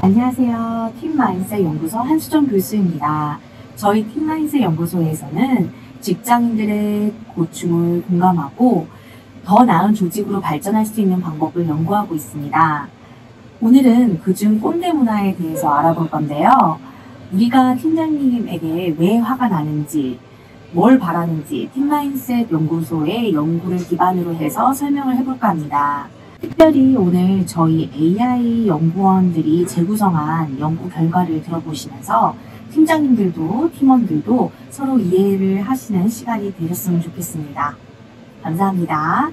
안녕하세요. 팀마인셋 연구소 한수정 교수입니다. 저희 팀마인셋 연구소에서는 직장인들의 고충을 공감하고 더 나은 조직으로 발전할 수 있는 방법을 연구하고 있습니다. 오늘은 그중 꼰대 문화에 대해서 알아볼 건데요. 우리가 팀장님에게 왜 화가 나는지, 뭘 바라는지 팀마인셋 연구소의 연구를 기반으로 해서 설명을 해볼까 합니다. 특별히 오늘 저희 AI 연구원들이 재구성한 연구 결과를 들어보시면서 팀장님들도 팀원들도 서로 이해를 하시는 시간이 되셨으면 좋겠습니다. 감사합니다.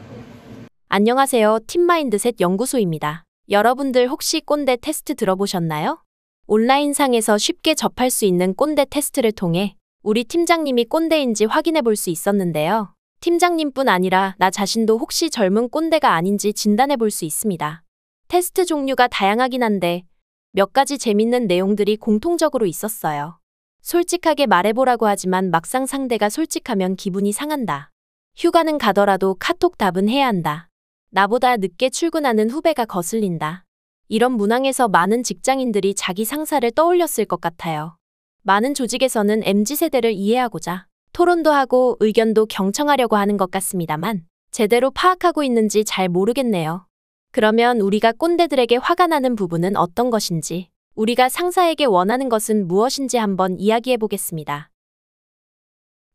안녕하세요. 팀마인드셋 연구소입니다. 여러분들 혹시 꼰대 테스트 들어보셨나요? 온라인상에서 쉽게 접할 수 있는 꼰대 테스트를 통해 우리 팀장님이 꼰대인지 확인해 볼 수 있었는데요. 팀장님뿐 아니라 나 자신도 혹시 젊은 꼰대가 아닌지 진단해 볼 수 있습니다. 테스트 종류가 다양하긴 한데 몇 가지 재밌는 내용들이 공통적으로 있었어요. 솔직하게 말해보라고 하지만 막상 상대가 솔직하면 기분이 상한다. 휴가는 가더라도 카톡 답은 해야 한다. 나보다 늦게 출근하는 후배가 거슬린다. 이런 문항에서 많은 직장인들이 자기 상사를 떠올렸을 것 같아요. 많은 조직에서는 MZ세대를 이해하고자 토론도 하고 의견도 경청하려고 하는 것 같습니다만 제대로 파악하고 있는지 잘 모르겠네요. 그러면 우리가 꼰대들에게 화가 나는 부분은 어떤 것인지, 우리가 상사에게 원하는 것은 무엇인지 한번 이야기해 보겠습니다.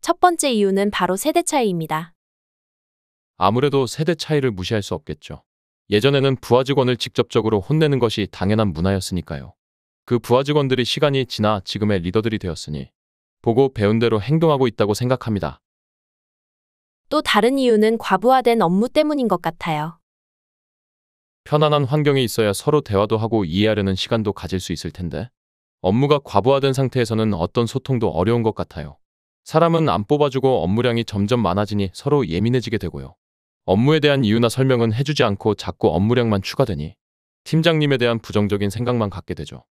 첫 번째 이유는 바로 세대 차이입니다. 아무래도 세대 차이를 무시할 수 없겠죠. 예전에는 부하 직원을 직접적으로 혼내는 것이 당연한 문화였으니까요. 그 부하 직원들이 시간이 지나 지금의 리더들이 되었으니 보고 배운 대로 행동하고 있다고 생각합니다. 또 다른 이유는 과부하된 업무 때문인 것 같아요. 편안한 환경에 있어야 서로 대화도 하고 이해하려는 시간도 가질 수 있을 텐데 업무가 과부하된 상태에서는 어떤 소통도 어려운 것 같아요. 사람은 안 뽑아주고 업무량이 점점 많아지니 서로 예민해지게 되고요. 업무에 대한 이유나 설명은 해주지 않고 자꾸 업무량만 추가되니 팀장님에 대한 부정적인 생각만 갖게 되죠.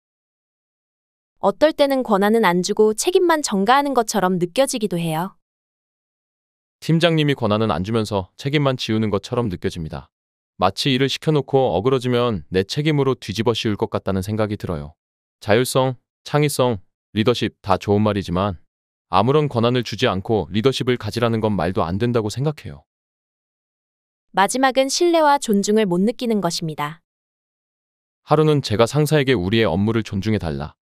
어떨 때는 권한은 안 주고 책임만 전가하는 것처럼 느껴지기도 해요. 팀장님이 권한은 안 주면서 책임만 지우는 것처럼 느껴집니다. 마치 일을 시켜놓고 어그러지면 내 책임으로 뒤집어 씌울 것 같다는 생각이 들어요. 자율성, 창의성, 리더십 다 좋은 말이지만 아무런 권한을 주지 않고 리더십을 가지라는 건 말도 안 된다고 생각해요. 마지막은 신뢰와 존중을 못 느끼는 것입니다. 하루는 제가 상사에게 우리의 업무를 존중해달라.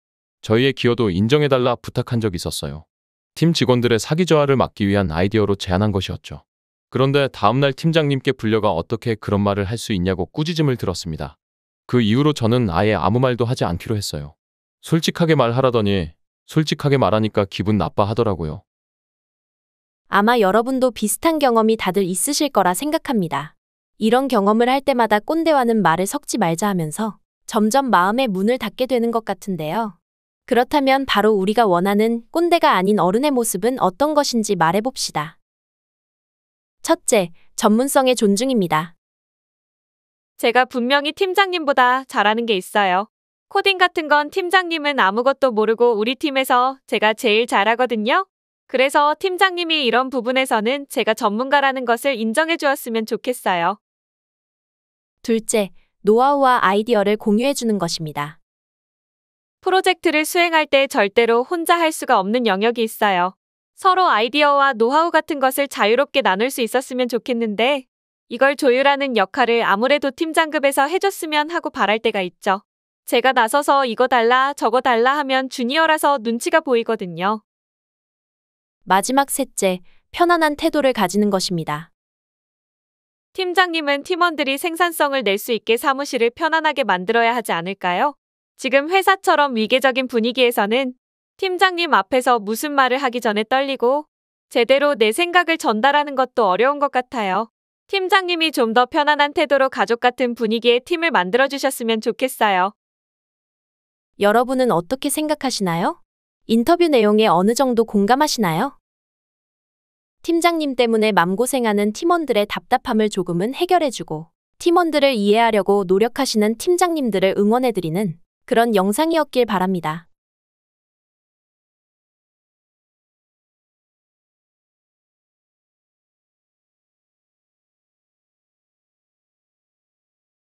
저희의 기여도 인정해달라 부탁한 적이 있었어요. 팀 직원들의 사기 저하를 막기 위한 아이디어로 제안한 것이었죠. 그런데 다음날 팀장님께 불려가 어떻게 그런 말을 할 수 있냐고 꾸짖음을 들었습니다. 그 이후로 저는 아예 아무 말도 하지 않기로 했어요. 솔직하게 말하라더니 솔직하게 말하니까 기분 나빠하더라고요. 아마 여러분도 비슷한 경험이 다들 있으실 거라 생각합니다. 이런 경험을 할 때마다 꼰대와는 말을 섞지 말자 하면서 점점 마음의 문을 닫게 되는 것 같은데요. 그렇다면 바로 우리가 원하는 꼰대가 아닌 어른의 모습은 어떤 것인지 말해봅시다. 첫째, 전문성의 존중입니다. 제가 분명히 팀장님보다 잘하는 게 있어요. 코딩 같은 건 팀장님은 아무것도 모르고 우리 팀에서 제가 제일 잘하거든요. 그래서 팀장님이 이런 부분에서는 제가 전문가라는 것을 인정해 주었으면 좋겠어요. 둘째, 노하우와 아이디어를 공유해 주는 것입니다. 프로젝트를 수행할 때 절대로 혼자 할 수가 없는 영역이 있어요. 서로 아이디어와 노하우 같은 것을 자유롭게 나눌 수 있었으면 좋겠는데 이걸 조율하는 역할을 아무래도 팀장급에서 해줬으면 하고 바랄 때가 있죠. 제가 나서서 이거 달라 저거 달라 하면 주니어라서 눈치가 보이거든요. 마지막 셋째, 편안한 태도를 가지는 것입니다. 팀장님은 팀원들이 생산성을 낼 수 있게 사무실을 편안하게 만들어야 하지 않을까요? 지금 회사처럼 위계적인 분위기에서는 팀장님 앞에서 무슨 말을 하기 전에 떨리고 제대로 내 생각을 전달하는 것도 어려운 것 같아요. 팀장님이 좀 더 편안한 태도로 가족 같은 분위기의 팀을 만들어주셨으면 좋겠어요. 여러분은 어떻게 생각하시나요? 인터뷰 내용에 어느 정도 공감하시나요? 팀장님 때문에 맘고생하는 팀원들의 답답함을 조금은 해결해주고 팀원들을 이해하려고 노력하시는 팀장님들을 응원해드리는 그런 영상이었길 바랍니다.